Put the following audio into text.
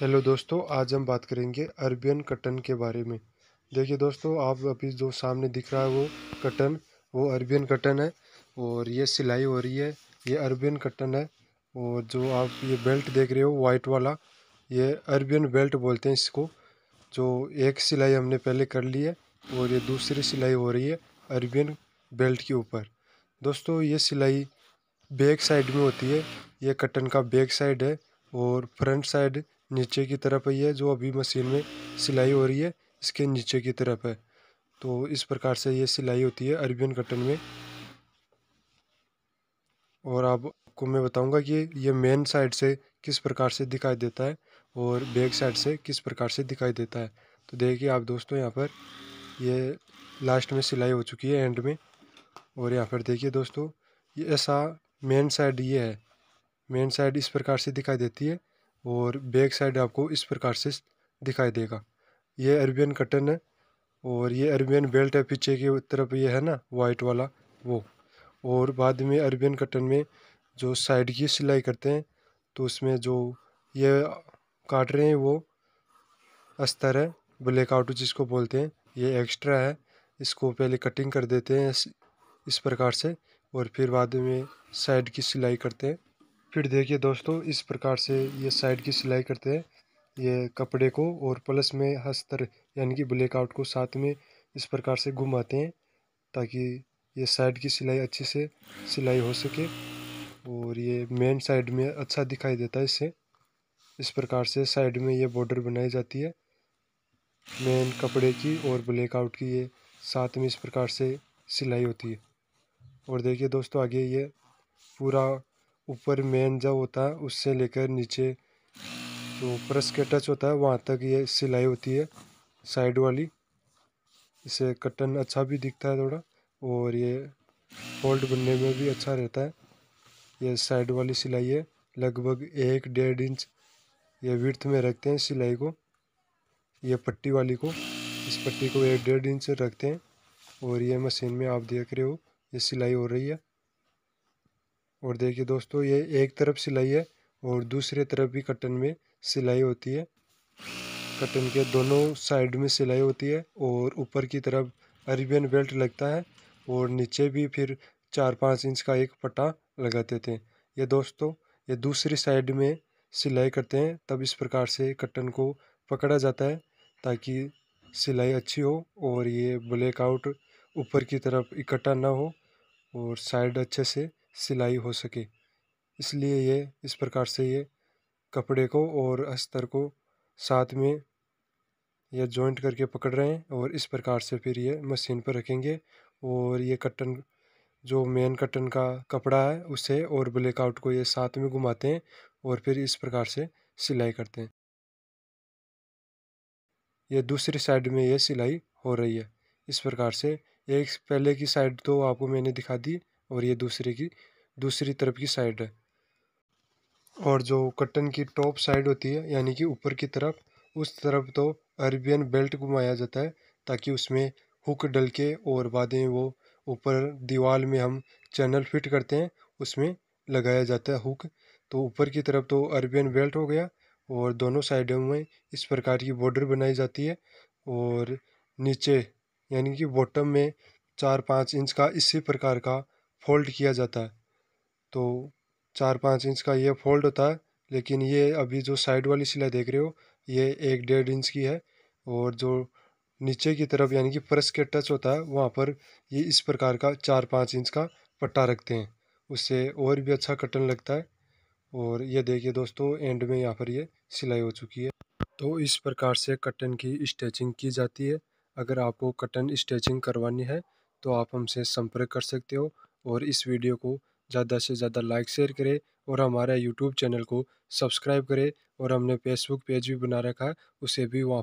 hello दोस्तों आज हम बात करेंगे अरबियन कटन के बारे में देखिए दोस्तों आप अभी जो सामने दिख रहा है वो कटन वो अरबियन कटन है और ये सिलाई हो रही है ये अरबियन कटन है और जो आप ये बेल्ट देख रहे हो वाइट वाला ये अरबियन बेल्ट बोलते हैं इसको जो एक सिलाई हमने पहले कर ली है और ये दूसरी सिलाई हो रही है अरबियन बेल्ट के ऊपर दोस्तों ये सिलाई बैक साइड में होती है ये कटन का बैक साइड है और फ्रंट साइड नीचे की तरफ ही है जो अभी मशीन में सिलाई हो रही है इसके नीचे की तरफ है तो इस प्रकार से ये सिलाई होती है अरबियन कटन में और अब आपको मैं बताऊंगा कि ये मेन साइड से किस प्रकार से दिखाई देता है और बैक साइड से किस प्रकार से दिखाई देता है तो देखिए आप दोस्तों यहाँ पर ये लास्ट में सिलाई हो चुकी है एंड में और यहाँ पर देखिए दोस्तों ये ऐसा मेन साइड ये है मेन साइड इस प्रकार से दिखाई देती है और बैक साइड आपको इस प्रकार से दिखाई देगा ये अरबियन कटन है और ये अरबियन बेल्ट है पीछे की तरफ ये है ना वाइट वाला वो और बाद में अरबियन कटन में जो साइड की सिलाई करते हैं तो उसमें जो ये काट रहे हैं वो अस्तर है ब्लैक आउट जिसको बोलते हैं ये एक्स्ट्रा है इसको पहले कटिंग कर देते हैं इस प्रकार से और फिर बाद में साइड की सिलाई करते हैं फिर देखिए दोस्तों इस प्रकार से ये साइड की सिलाई करते हैं ये कपड़े को और प्लस में हस्तर यानी कि ब्लैकआउट को साथ में इस प्रकार से घुमाते हैं ताकि ये साइड की सिलाई अच्छे से सिलाई हो सके और ये मेन साइड में अच्छा दिखाई देता है इससे इस प्रकार से साइड में ये बॉर्डर बनाई जाती है मेन कपड़े की और ब्लैकआउट की ये साथ में इस प्रकार से सिलाई होती है और देखिए दोस्तों आगे ये पूरा ऊपर मेन जो होता है उससे लेकर नीचे जो प्रेस के टच होता है वहाँ तक ये सिलाई होती है साइड वाली इसे कटन अच्छा भी दिखता है थोड़ा और ये फोल्ड बनने में भी अच्छा रहता है ये साइड वाली सिलाई है लगभग एक डेढ़ इंच ये विर्थ में रखते हैं सिलाई को ये पट्टी वाली को इस पट्टी को एक डेढ़ इंच रखते हैं और ये मशीन में आप देख रहे हो ये सिलाई हो रही है और देखिए दोस्तों ये एक तरफ सिलाई है और दूसरे तरफ भी कटन में सिलाई होती है कटन के दोनों साइड में सिलाई होती है और ऊपर की तरफ अरबियन बेल्ट लगता है और नीचे भी फिर चार पाँच इंच का एक पट्टा लगाते थे ये दोस्तों ये दूसरी साइड में सिलाई करते हैं तब इस प्रकार से कटन को पकड़ा जाता है ताकि सिलाई अच्छी हो और ये ब्लैकआउट ऊपर की तरफ इकट्ठा ना हो और साइड अच्छे से सिलाई हो सके इसलिए ये इस प्रकार से ये कपड़े को और अस्तर को साथ में यह जॉइंट करके पकड़ रहे हैं और इस प्रकार से फिर ये मशीन पर रखेंगे और ये कटन जो मेन कटन का कपड़ा है उसे और ब्लैकआउट को ये साथ में घुमाते हैं और फिर इस प्रकार से सिलाई करते हैं ये दूसरी साइड में ये सिलाई हो रही है इस प्रकार से एक पहले की साइड तो आपको मैंने दिखा दी और ये दूसरे की दूसरी तरफ की साइड है और जो कटन की टॉप साइड होती है यानी कि ऊपर की तरफ उस तरफ तो अरबियन बेल्ट घुमाया जाता है ताकि उसमें हुक डल के और बाद में वो ऊपर दीवार में हम चैनल फिट करते हैं उसमें लगाया जाता है हुक तो ऊपर की तरफ तो अरबियन बेल्ट हो गया और दोनों साइडों में इस प्रकार की बॉर्डर बनाई जाती है और नीचे यानी कि बॉटम में चार पाँच इंच का इसी प्रकार का फोल्ड किया जाता है तो चार पाँच इंच का ये फोल्ड होता है लेकिन ये अभी जो साइड वाली सिलाई देख रहे हो ये एक डेढ़ इंच की है और जो नीचे की तरफ यानी कि फर्श के टच होता है वहाँ पर ये इस प्रकार का चार पाँच इंच का पट्टा रखते हैं उससे और भी अच्छा कटन लगता है और ये देखिए दोस्तों एंड में यहाँ पर ये सिलाई हो चुकी है तो इस प्रकार से कटन की स्टेचिंग की जाती है अगर आपको कटन स्टिचिंग करवानी है तो आप हमसे संपर्क कर सकते हो और इस वीडियो को ज़्यादा से ज़्यादा लाइक शेयर करें और हमारे यूट्यूब चैनल को सब्सक्राइब करें और हमने फेसबुक पेज भी बना रखा है उसे भी वहाँ